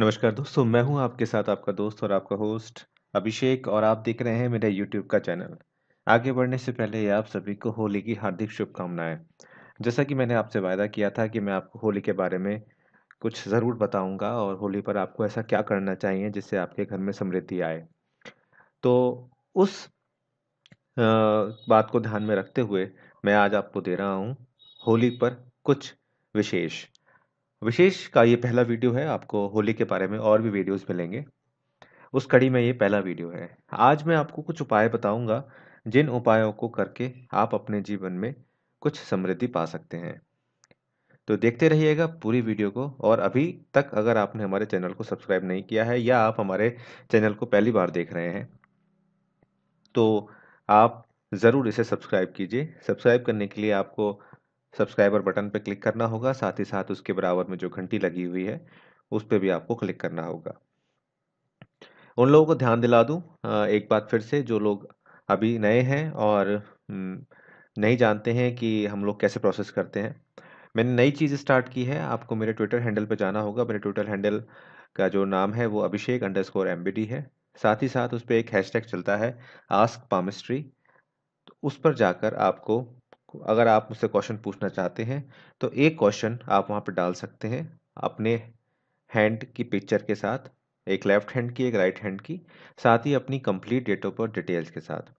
नमस्कार दोस्तों मैं हूं आपके साथ आपका दोस्त और आपका होस्ट अभिषेक और आप देख रहे हैं मेरे यूट्यूब का चैनल आगे बढ़ने से पहले आप सभी को होली की हार्दिक शुभकामनाएं जैसा कि मैंने आपसे वायदा किया था कि मैं आपको होली के बारे में कुछ ज़रूर बताऊंगा और होली पर आपको ऐसा क्या करना चाहिए जिससे आपके घर में समृद्धि आए तो उस बात को ध्यान में रखते हुए मैं आज आपको दे रहा हूँ होली पर कुछ विशेष विशेष का ये पहला वीडियो है आपको होली के बारे में और भी वीडियोस मिलेंगे उस कड़ी में ये पहला वीडियो है आज मैं आपको कुछ उपाय बताऊंगा जिन उपायों को करके आप अपने जीवन में कुछ समृद्धि पा सकते हैं तो देखते रहिएगा पूरी वीडियो को और अभी तक अगर आपने हमारे चैनल को सब्सक्राइब नहीं किया है या आप हमारे चैनल को पहली बार देख रहे हैं तो आप ज़रूर इसे सब्सक्राइब कीजिए सब्सक्राइब करने के लिए आपको सब्सक्राइबर बटन पर क्लिक करना होगा साथ ही साथ उसके बराबर में जो घंटी लगी हुई है उस पर भी आपको क्लिक करना होगा उन लोगों को ध्यान दिला दूँ एक बात फिर से जो लोग अभी नए हैं और हम्म, नहीं जानते हैं कि हम लोग कैसे प्रोसेस करते हैं मैंने नई चीज़ स्टार्ट की है आपको मेरे ट्विटर हैंडल पर जाना होगा मेरे ट्विटर हैंडल का जो नाम है वो अभिषेक अंडर स्कोर एम है साथ ही साथ उस पर एक हैशटैग चलता है आस्क पामिस्ट्री तो उस पर जाकर आपको अगर आप मुझसे क्वेश्चन पूछना चाहते हैं तो एक क्वेश्चन आप वहाँ पर डाल सकते हैं अपने हैंड की पिक्चर के साथ एक लेफ्ट हैंड की एक राइट right हैंड की साथ ही अपनी complete date of birth details के साथ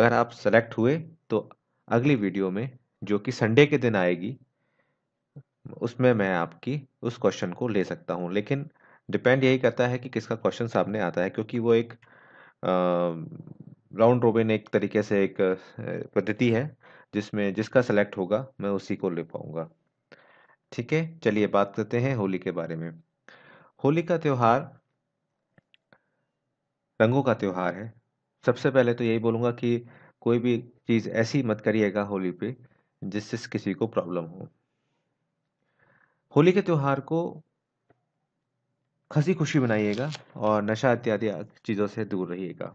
अगर आप सेलेक्ट हुए तो अगली वीडियो में जो कि संडे के दिन आएगी उसमें मैं आपकी उस क्वेश्चन को ले सकता हूँ लेकिन डिपेंड यही करता है कि किसका क्वेश्चन सामने आता है क्योंकि वो एक राउंड रोबिन एक तरीके से एक पद्धति है जिसमें जिसका सेलेक्ट होगा मैं उसी को ले पाऊंगा ठीक है चलिए बात करते हैं होली के बारे में होली का त्यौहार रंगों का त्यौहार है सबसे पहले तो यही बोलूँगा कि कोई भी चीज़ ऐसी मत करिएगा होली पे जिससे किसी को प्रॉब्लम हो होली के त्यौहार को हंसी खुशी बनाइएगा और नशा इत्यादि चीज़ों से दूर रहिएगा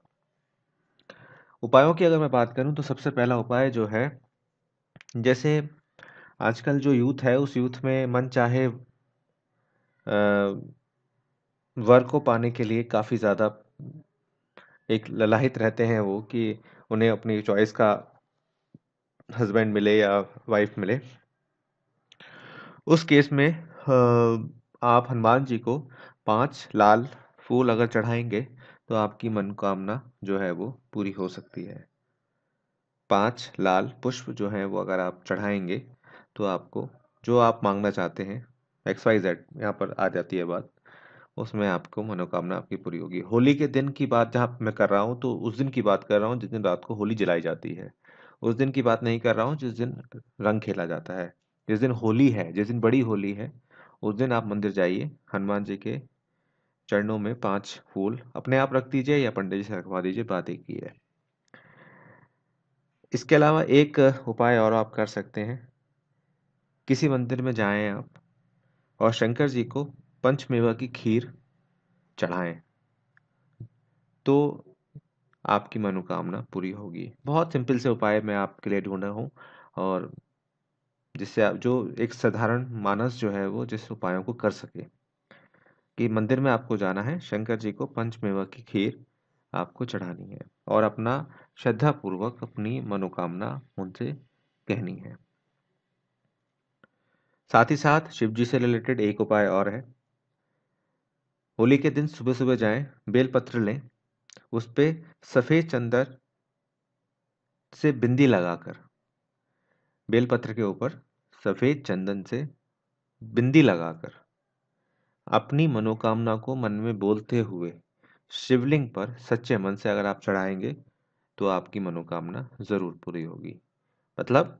उपायों की अगर मैं बात करूं तो सबसे पहला उपाय जो है जैसे आजकल जो यूथ है उस यूथ में मन चाहे वर्क को पाने के लिए काफ़ी ज़्यादा एक ललाहित रहते हैं वो कि उन्हें अपनी चॉइस का हस्बैंड मिले या वाइफ मिले उस केस में आप हनुमान जी को पांच लाल फूल अगर चढ़ाएंगे तो आपकी मनोकामना जो है वो पूरी हो सकती है पाँच लाल पुष्प जो हैं वो अगर आप चढ़ाएंगे तो आपको जो आप मांगना चाहते हैं एक्स वाई जेड यहाँ पर आ जाती है बात उसमें आपको मनोकामना आपकी पूरी होगी होली के दिन की बात जहाँ मैं कर रहा हूँ तो उस दिन की बात कर रहा हूँ जिस दिन रात को होली जलाई जाती है उस दिन की बात नहीं कर रहा हूँ जिस दिन रंग खेला जाता है जिस दिन होली है जिस दिन बड़ी होली है उस दिन आप मंदिर जाइए हनुमान जी के चरणों में पांच फूल अपने आप रख दीजिए या पंडित जी से रखवा दीजिए बात एक ही है इसके अलावा एक उपाय और आप कर सकते हैं किसी मंदिर में जाएं आप और शंकर जी को पंचमेवा की खीर चढ़ाएं तो आपकी मनोकामना पूरी होगी बहुत सिंपल से उपाय मैं आपके लिए ढूंढा हूँ और जिससे आप जो एक साधारण मानस जो है वो जिस उपायों को कर सके कि मंदिर में आपको जाना है शंकर जी को पंचमेवा की खीर आपको चढ़ानी है और अपना श्रद्धापूर्वक अपनी मनोकामना उनसे कहनी है साथ ही साथ शिव जी से रिलेटेड एक उपाय और है होली के दिन सुबह सुबह जाए बेलपत्र लें उस पर सफ़ेद चंदर से बिंदी लगाकर बेलपत्र के ऊपर सफ़ेद चंदन से बिंदी लगाकर अपनी मनोकामना को मन में बोलते हुए शिवलिंग पर सच्चे मन से अगर आप चढ़ाएंगे तो आपकी मनोकामना ज़रूर पूरी होगी मतलब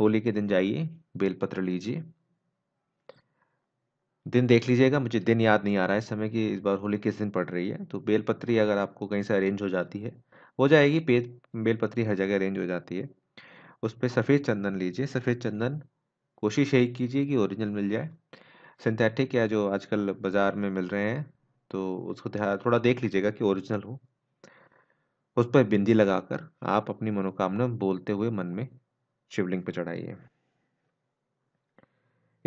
होली के दिन जाइए बेलपत्र लीजिए दिन देख लीजिएगा मुझे दिन याद नहीं आ रहा है समय कि इस बार होली किस दिन पड़ रही है तो बेलपत्री अगर आपको कहीं से अरेंज हो जाती है हो जाएगी बेलपत्री हर जगह अरेंज हो जाती है उस पर सफ़ेद चंदन लीजिए सफ़ेद चंदन कोशिश यही कीजिए कि ओरिजिनल मिल जाए सिंथेटिक या जो आजकल बाज़ार में मिल रहे हैं तो उसको ध्यान थोड़ा देख लीजिएगा कि ओरिजिनल हो उस पर बिंदी लगाकर आप अपनी मनोकामना बोलते हुए मन में शिवलिंग पर चढ़ाइए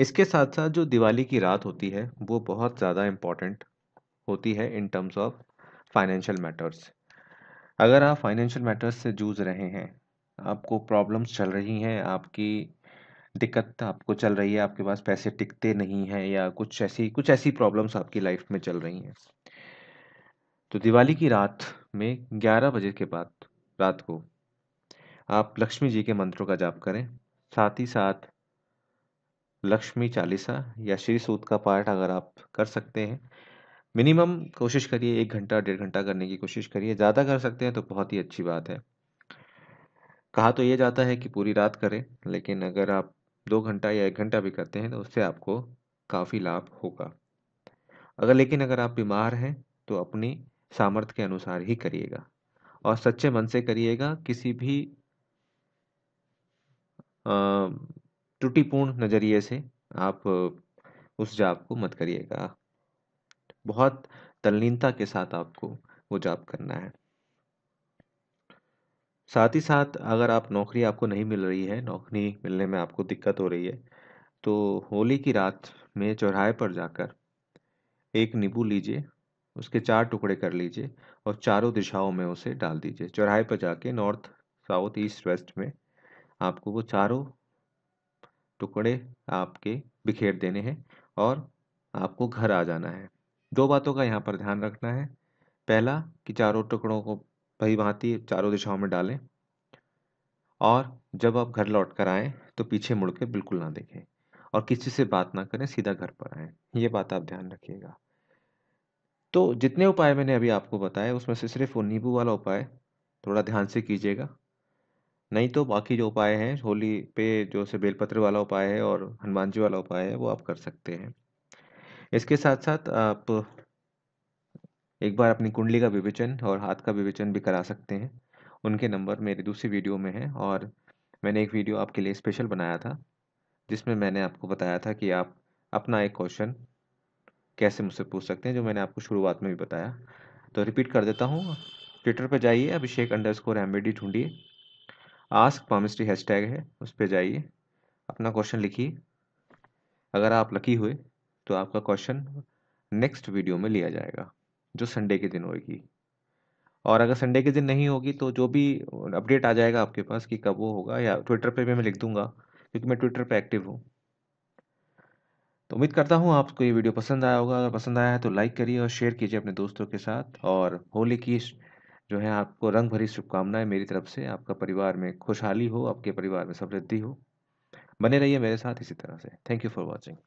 इसके साथ साथ जो दिवाली की रात होती है वो बहुत ज़्यादा इम्पॉर्टेंट होती है in terms of financial matters अगर आप फाइनेंशियल मैटर्स से जूझ रहे हैं आपको प्रॉब्लम्स चल रही हैं आपकी दिक्कत आपको चल रही है आपके पास पैसे टिकते नहीं हैं या कुछ ऐसी कुछ ऐसी प्रॉब्लम्स आपकी लाइफ में चल रही हैं तो दिवाली की रात में 11 बजे के बाद रात को आप लक्ष्मी जी के मंत्रों का जाप करें साथ ही साथ लक्ष्मी चालीसा या श्री सूत का पाठ अगर आप कर सकते हैं मिनिमम कोशिश करिए एक घंटा डेढ़ घंटा करने की कोशिश करिए ज़्यादा कर सकते हैं तो बहुत ही अच्छी बात है कहा तो ये जाता है कि पूरी रात करें लेकिन अगर आप दो घंटा या एक घंटा भी करते हैं तो उससे आपको काफ़ी लाभ होगा अगर लेकिन अगर आप बीमार हैं तो अपनी सामर्थ्य के अनुसार ही करिएगा और सच्चे मन से करिएगा किसी भी त्रुटिपूर्ण नज़रिए से आप उस जाप को मत करिएगा बहुत तल्लीनता के साथ आपको वो जाप करना है साथ ही साथ अगर आप नौकरी आपको नहीं मिल रही है नौकरी मिलने में आपको दिक्कत हो रही है तो होली की रात में चौराहे पर जाकर एक नींबू लीजिए उसके चार टुकड़े कर लीजिए और चारों दिशाओं में उसे डाल दीजिए चौराहे पर जाके नॉर्थ साउथ ईस्ट वेस्ट में आपको वो चारों टुकड़े आपके बिखेर देने हैं और आपको घर आ जाना है दो बातों का यहाँ पर ध्यान रखना है पहला कि चारों टुकड़ों को भई भांति चारों दिशाओं में डालें और जब आप घर लौट कर आएँ तो पीछे मुड़ के बिल्कुल ना देखें और किसी से बात ना करें सीधा घर पर आए ये बात आप ध्यान रखिएगा तो जितने उपाय मैंने अभी आपको बताए उसमें से सिर्फ वो नींबू वाला उपाय थोड़ा ध्यान से कीजिएगा नहीं तो बाकी जो उपाय हैं होली पे जो से बेलपत्र वाला उपाय है और हनुमान जी वाला उपाय है वो आप कर सकते हैं इसके साथ साथ आप एक बार अपनी कुंडली का विवेचन और हाथ का विवेचन भी करा सकते हैं उनके नंबर मेरे दूसरी वीडियो में हैं और मैंने एक वीडियो आपके लिए स्पेशल बनाया था जिसमें मैंने आपको बताया था कि आप अपना एक क्वेश्चन कैसे मुझसे पूछ सकते हैं जो मैंने आपको शुरुआत में भी बताया तो रिपीट कर देता हूँ ट्विटर पर जाइए अभिषेक अंडर स्कोर एम ढूंढिए आस्क पामिस्ट्री हैशटैग है उस पर जाइए अपना क्वेश्चन लिखिए अगर आप लकी हुए तो आपका क्वेश्चन नेक्स्ट वीडियो में लिया जाएगा जो संडे के दिन होगी और अगर संडे के दिन नहीं होगी तो जो भी अपडेट आ जाएगा आपके पास कि कब वो होगा या ट्विटर पे भी मैं लिख दूंगा क्योंकि मैं ट्विटर पे एक्टिव हूँ तो उम्मीद करता हूँ आपको ये वीडियो पसंद आया होगा अगर पसंद आया है तो लाइक करिए और शेयर कीजिए अपने दोस्तों के साथ और होली की जो है आपको रंग भरी शुभकामनाएं मेरी तरफ से आपका परिवार में खुशहाली हो आपके परिवार में समृद्धि हो बने रहिए मेरे साथ इसी तरह से थैंक यू फॉर वॉचिंग